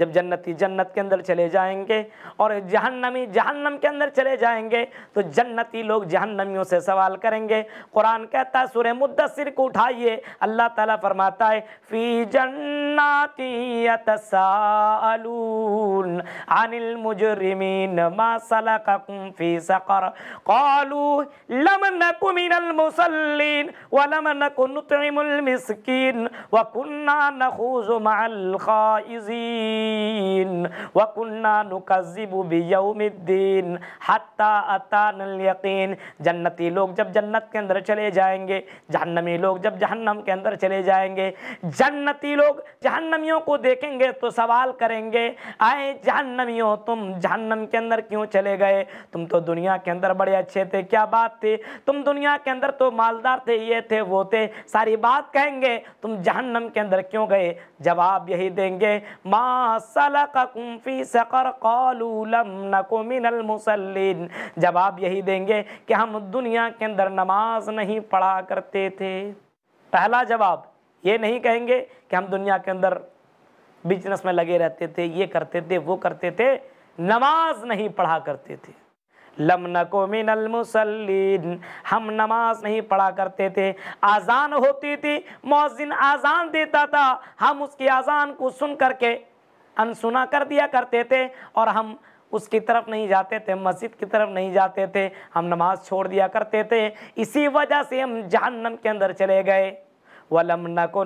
जब जन्नती जन्नत के अंदर चले जाएंगे और जहन्नमी जहन्नम के अंदर चले जाएंगे तो जन्नती लोग जहन्नमियों से सवाल करेंगे कुरान कहता है सुरह मुद्दसर को उठाइए अल्लाह ताला फरमाता है फ़ी जन्नाती तसालून अनिल मुजरिमीन मा सलककुम फी सकर कालू लम नकु मिनल मुसल्लिन व लम नकु नतइमुल मिस्किन व कुन्ना नखूजु मअल खाइजीन الدين وكنا نكذب بيوم الدين حتى أتانا اليقين जन्नती लोग जब जन्नत के अंदर चले जाएंगे जहन्नमी लोग जब जहन्नम के अंदर चले जाएंगे जन्नती लोग जहन्नमियों को देखेंगे तो सवाल करेंगे आए जहन्नमियों तुम जहन्नम के अंदर क्यों चले गए तुम तो दुनिया के अंदर बड़े अच्छे थे क्या बात थी तुम दुनिया के अंदर तो मालदार थे ये थे वो थे सारी बात कहेंगे तुम जहन्नम के अंदर क्यों गए जवाब यही देंगे माँ सलककुम जवाब यही देंगे कि हम दुनिया के अंदर नमाज नहीं पढ़ा करते थे पहला जवाब ये नहीं कहेंगे कि हम दुनिया के अंदर बिजनेस में लगे रहते थे ये करते थे वो करते थे नमाज नहीं पढ़ा करते थे लम नको मिनल मुसलिन हम नमाज नहीं पढ़ा करते थे आज़ान होती थी मौजिन आज़ान देता था हम उसकी आज़ान को सुन करके अनसुना कर दिया करते थे और हम उसकी तरफ नहीं जाते थे मस्जिद की तरफ नहीं जाते थे हम नमाज छोड़ दिया करते थे इसी वजह से हम जहन्नम के अंदर चले गए वलम न को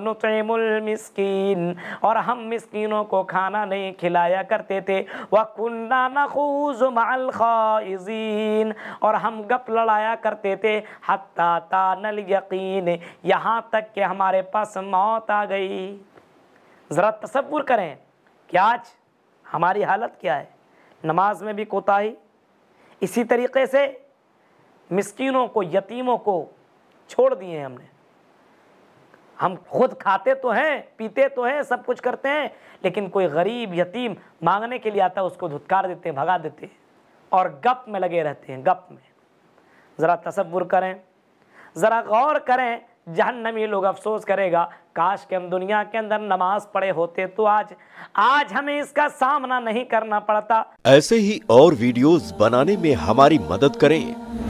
मिसकीन और हम मस्किनों को खाना नहीं खिलाया करते थे व कुन्ना नखूज मालखाजीन और हम गप लड़ाया करते थे हत्ता तानल यकीन यहाँ तक कि हमारे पास मौत आ गई ज़रा तस्वुर करें कि आज हमारी हालत क्या है नमाज में भी कोताही इसी तरीके से मिस्किनों को यतीमों को छोड़ दिए हमने हम खुद खाते तो हैं पीते तो हैं सब कुछ करते हैं लेकिन कोई गरीब यतीम मांगने के लिए आता है उसको धुतकार देते हैं भगा देते हैं और गप में लगे रहते हैं गप में ज़रा तस्वुर करें ज़रा गौर करें जहन्नमी लोग अफसोस करेगा काश के हम दुनिया के अंदर नमाज पढ़े होते तो आज आज हमें इसका सामना नहीं करना पड़ता ऐसे ही और वीडियोस बनाने में हमारी मदद करें